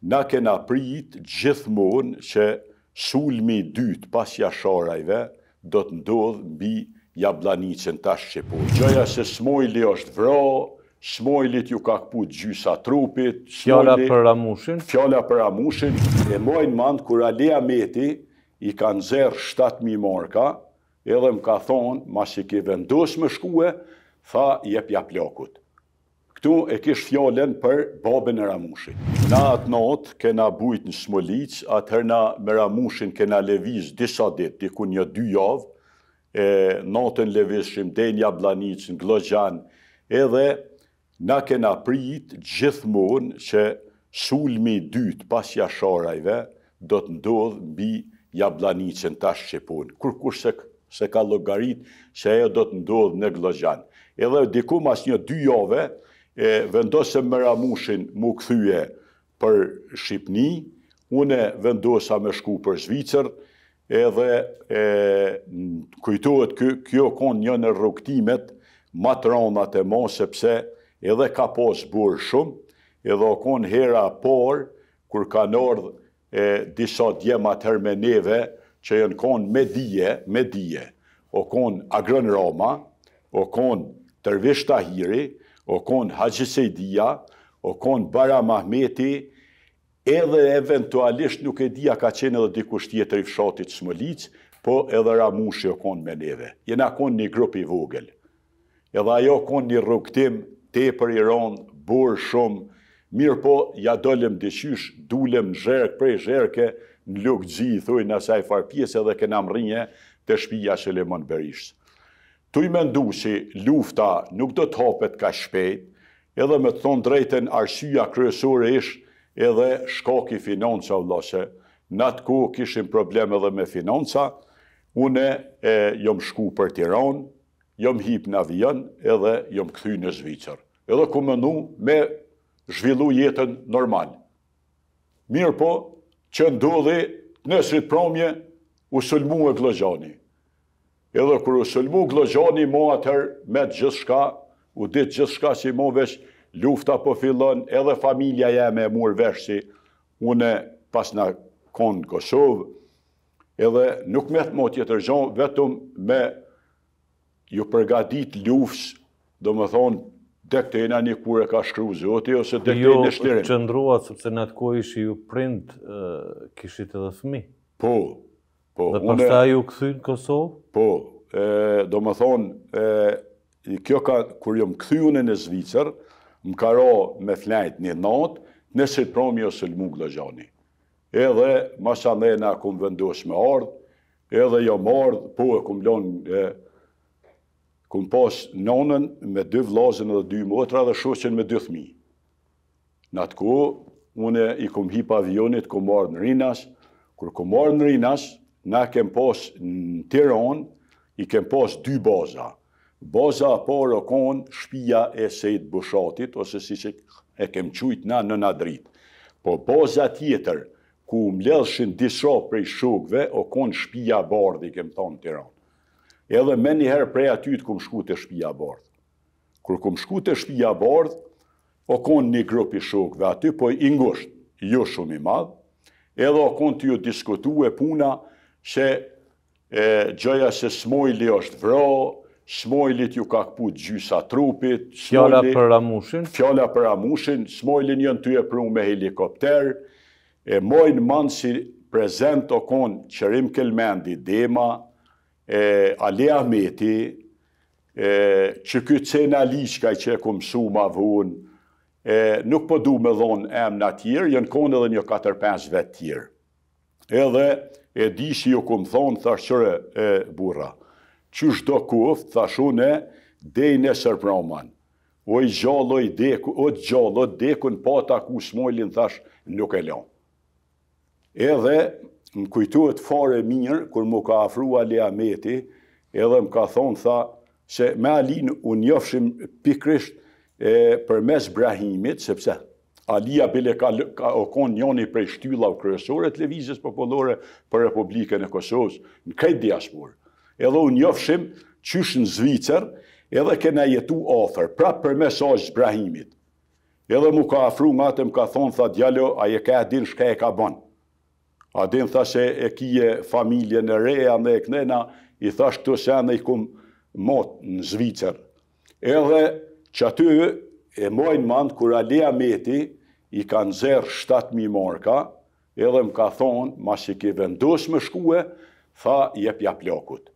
na kena prit gjithmonë që sulmi dytë pas jasharajve do të ndodhë mbi Jablaniçën tash çepu. Po. Gjoja se smojli është vra, smojlit ju ka kaput gjysa trupit, fjala për Ramushin, fjala për Ramushin, e mojnë mandë kur Alea Meti i ka nëzerë 7.000 marka, edhe më ka thonë, ma si ke vendos më shkue, tha jep ja plakut. Këtu e kishë fjallën për babën e ramushin. Na atë notë kena bujt në Shmolic, atëherë na me Ramushin kena leviz disa dit, diku një dy javë, e notën levishim, denja Blanic, në Glogjan, edhe na kena prit gjithmon që sulmi dytë pas jasharajve do të ndodhë bi Jablanicën ta Shqipun, kur kur se ka logarit që e do të ndodhë në Glogjan. Edhe diku mas një dy jove, vendosëm më ramushin më këthyje për Shqipni, une vendosa me shku për Zvicër, edhe kujtuat kjo kon një në rukëtimet ma të e mo, sepse edhe ka posë burë shumë, edhe o kon hera por, kur ka nërdhë disa djema të hermeneve, që jënë kon me dhije, me dhije, o kon agrën Roma, o kon tërvishtahiri, o kon Hajisejdia, o kon Bara Mahmeti, edhe eventualisht nuk e dia ka qenë edhe dikush tjetër i fshatit Smëlic, po edhe Ramushi o kon me neve. Jena kon një grup i vogël. Edhe ajo kon një rukëtim, te për i ronë, burë shumë, mirë po, ja dolem dhe dulem në zherëk prej zherëke, në lukë gjithë, në saj farpjes edhe kënë amrinje të shpija që lemon berishës. Tu i mendu që lufta nuk do të hopet ka shpejt, edhe me të thonë drejten arsyja kryesore edhe shkoki financa u lëse. Në atë ku kishim probleme dhe me financa, une e jom shku për Tiron, jom hip në avion edhe jom këthy në Zvicër. Edhe ku mënu me zhvillu jetën normal. Mirë po, që dhe nësrit promje, u sëlmu e glëgjani edhe kër u sëlmu glëgjani mo atër me gjithë shka, u ditë gjithë shka që i mo vesh lufta po fillon, edhe familja jeme e murë vesh si une pas në konë Kosovë, edhe nuk me të motje të rëgjon, vetëm me ju përgadit lufës, do më thonë, në një kure ka shkru zoti, ose dektena e në shtirin. Jo, qëndruat, sëpse në atë kohë ishi ju prind, kishit edhe fëmi. Po, Po, dhe përsta ju këthynë Kosovë? Po, e, do më thonë, e, kjo ka, kur më këthynë në Zvicër, më karo me flajt një natë, në sitëpromi o sëllëmu glëgjani. Edhe, ma sa ne na vendosh me ardhë, edhe jo më ardhë, po e kum lonë, e, kum pas nonën me dy vlazën dhe dy motra dhe shoqen me dy thmi. Në atë ku, une i kum hip avionit, kum ardhë në rinash, kur ku ardhë në rinash, na kem posh në Tiron, i kem posh dy Baza Boza o po konë shpia e sejtë bëshatit, ose si që e kem qujt na në nadrit. Po baza tjetër, ku mledhshin disho prej shukve, o konë shpia bardh, i kem thonë Tiron. Edhe me njëherë prej aty të kum shku të shpia bardh. Kër kum shku të shpia bardh, o kon një grup i shukve aty, po i ngusht, jo shumë i madhë, edhe o kon të ju diskutu e puna, që gjëja se smojli është vro, smojlit ju ka këpu gjysa trupit, fjalla për amushin, fjalla për ramushin, smojlin jënë ty e pru me helikopter, e mojnë manë si prezent o konë qërim kelmendi Dema, e Ali Ahmeti, që këtë cena liqka i që e këmë su ma vunë, nuk po du me dhonë emna tjirë, tjërë, jënë konë edhe një 4-5 vetë tjirë edhe e di që jo këmë thonë, thash qëre e burra, që shdo kuft, thash une, dej në sërpraman, o i gjallë, o i deku, o të gjallë, o të deku në pata po ku smojlin, thash, nuk e lonë. Edhe, më kujtuet fare mirë, kur më ka afrua lea meti, edhe më ka thonë, tha, se me Alin unë jofshim pikrisht për mes Brahimit, sepse Alia Bile ka, okon njoni prej shtylla u kryesore të Levizis popullore për Republikën e Kosovës, në këtë diaspor. Edhe u njofshim qysh në Zvicër, edhe kena jetu ofër, pra për mesaj Zbrahimit. Edhe mu ka afru nga të më ka thonë, tha djallo, a je ka din shka e ka banë. A din se e kije familje në reja në e knena, i thash këto se anë i kum mot në Zvicër. Edhe që aty e mojnë mandë kur Alia Meti, i kanë zerë 7.000 marka, edhe më ka thonë, mas i ke vendus më shkue, tha je pja plakut.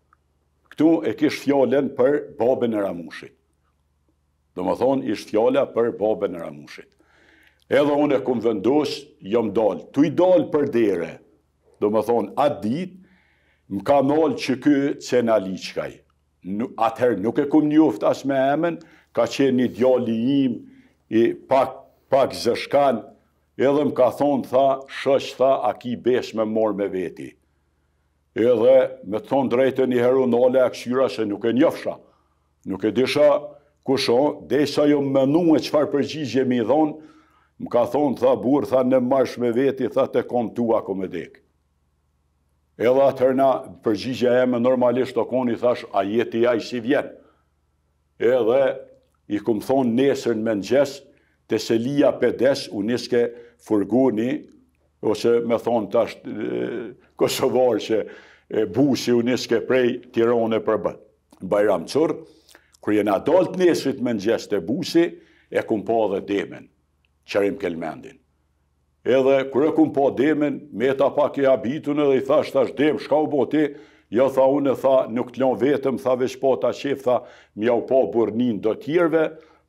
Këtu e kishë fjallën për babën e ramushit. Dhe më thonë, ishtë fjalla për babën e ramushit. Edhe unë e këmë vendus, jëmë dalë. Tu i dalë për dere. Dhe më thonë, atë ditë, më ka nalë që ky që në liqkaj. Atëherë nuk e këmë njuft asë me emën, ka qenë një djali im, i pak pak zëshkan, edhe më ka thonë, tha, shësh, tha, a ki besh me morë me veti. Edhe me thonë drejtë një heru në ole a këshyra që nuk e njofsha. Nuk e disha kusho, desha jo mënu e qëfar përgjigje mi dhonë, më ka thonë, tha, burë, tha, në marsh me veti, tha, te konë tua ko me dekë. Edhe atërna përgjigje e me normalisht të koni, thash, a jeti ja i si vjenë. Edhe i kumë thonë nesën me në gjesë, të selia për desh u nishke furguni, ose me thonë të ashtë Kosovar që busi u nishke prej tirone për Bajram Qurë, kërë jenë adalt nesrit me në të busi, e këmë po dhe demen, qërim kelmendin. Edhe kërë këmë po demen, me ta pak e abitun edhe i thash, thash dem, shka u boti, Ja jo, tha unë e tha nuk të lënë vetëm, tha veç po të qefë, tha mja u po burnin do tjerve,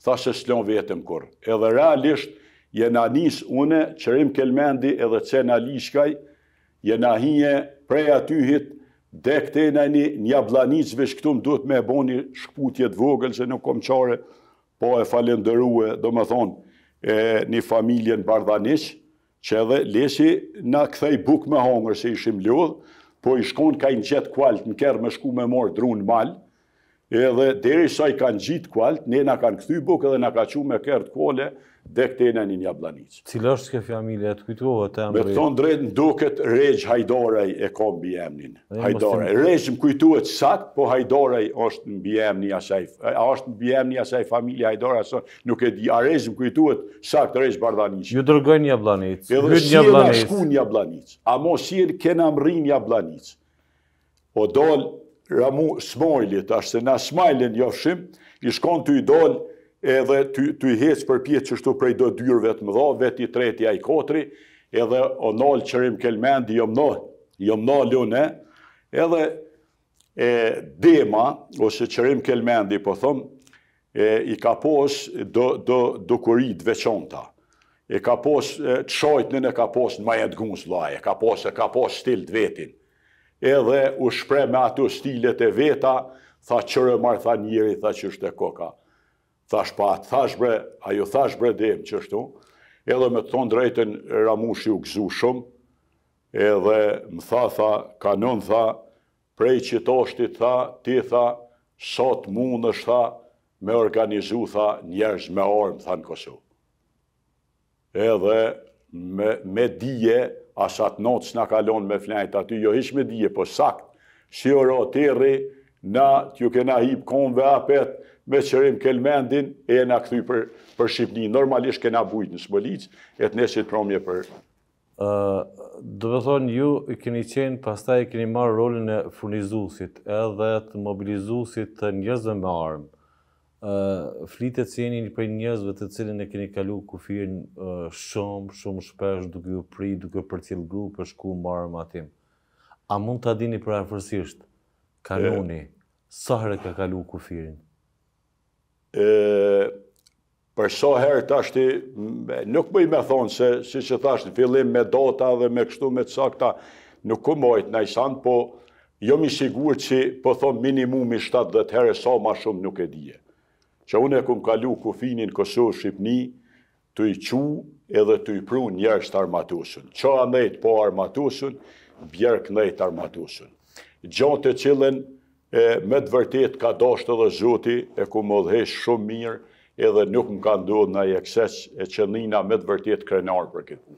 thashe se shlon vetëm kur. Edhe realisht, jena njës une, qërim kelmendi edhe cena lishkaj, jena hije prej atyhit, dhe këte në një një blanicve shkëtum duhet me bo një shkputje të vogël që nuk kom qare, po e falendëruë, do më thonë, e, një familjen bardanish, që edhe leshi në këthej buk me hongër se ishim ljodhë, po i shkon ka i në gjetë në kërë me shku me morë drunë malë, edhe deri sa i kanë gjitë kualt, ne na kanë këthy buk edhe na ka që me kërët kole, dhe këte në një një blanicë. Cilë është ke familje të kujtuohet të emri? Me thonë drejtë, duket rejgj hajdorej e kom bi emnin. Hajdorej. Rejgj më kujtuohet sakt, po hajdorej është në bi emni asaj, a është në bi emni asaj familje hajdorej, asë nuk e di, a rejgj më kujtuohet sakt rejgj bardanicë. Ju dërgoj një blanicë. Edhe si e në një blanicë. A mos si e kena më një blanicë. O dolë, Ramu Smojlit, ashtë se na Smajlin jafshim, i shkon të i dolë edhe të i hecë për pjetë prej do dyrëve të më dho, vetë i tretja i kotri, edhe o nolë qërim kelmendi, jom në, jom në lune, edhe dema, ose qërim kelmendi, po thëmë, i ka pos do dukurit veçonta, i ka pos të shojtë në ka pos në majetë gunës laje, ka pos e ka pos stilë të vetin, edhe u shpre me ato stilet e veta, tha qërë marë tha njëri, tha që është e koka. Tha shpat, thashbre, ajo thashbre dem që është tu, edhe me thonë drejten Ramushi u gëzu shumë, edhe më tha, tha, kanon, tha, prej që të është tha, ti tha, sot mund është tha, me organizu, tha, njerëz me orë, më tha në Kosovë. Edhe me, me dije, asat notë që në kalon me flenjt aty, jo ish me dje, po sakt, shi të tiri, na t'ju kena hip konve apet, me qërim kelmendin, e na këthy për, për Shqipni. Normalisht kena bujt në Shmëlic, e të neshit promje për... Uh, do të thonë, ju i keni qenë, pastaj i keni marë rolin e furnizusit, edhe të mobilizusit të njëzën me armë flitet se jeni një prej njerëzve të cilin e keni kalu kufirin shumë, shumë shpesh duke ju pri, duke për cilë grupë, është shku marë më atim. A mund të adini për afërsisht, kanoni, sa herë ka kalu kufirin? Për sa herë të ashti, nuk më i me thonë se, si që të fillim me dota dhe me kështu me të sakta, nuk ku mojt në isanë, po jo mi sigur që po thonë minimum i 7-10 herë, sa ma shumë nuk e dhije që unë e këm kalu kufinin Kosovë Shqipni, të i qu edhe të i pru njërës të armatusën. Qa nëjtë po armatusën, bjerë nëjtë armatusën. Gjonë të cilën, me të vërtet ka dashtë edhe zoti, e ku më dhejsh shumë mirë, edhe nuk më ka ndodhë në e e që nina me të vërtet krenarë për këtë.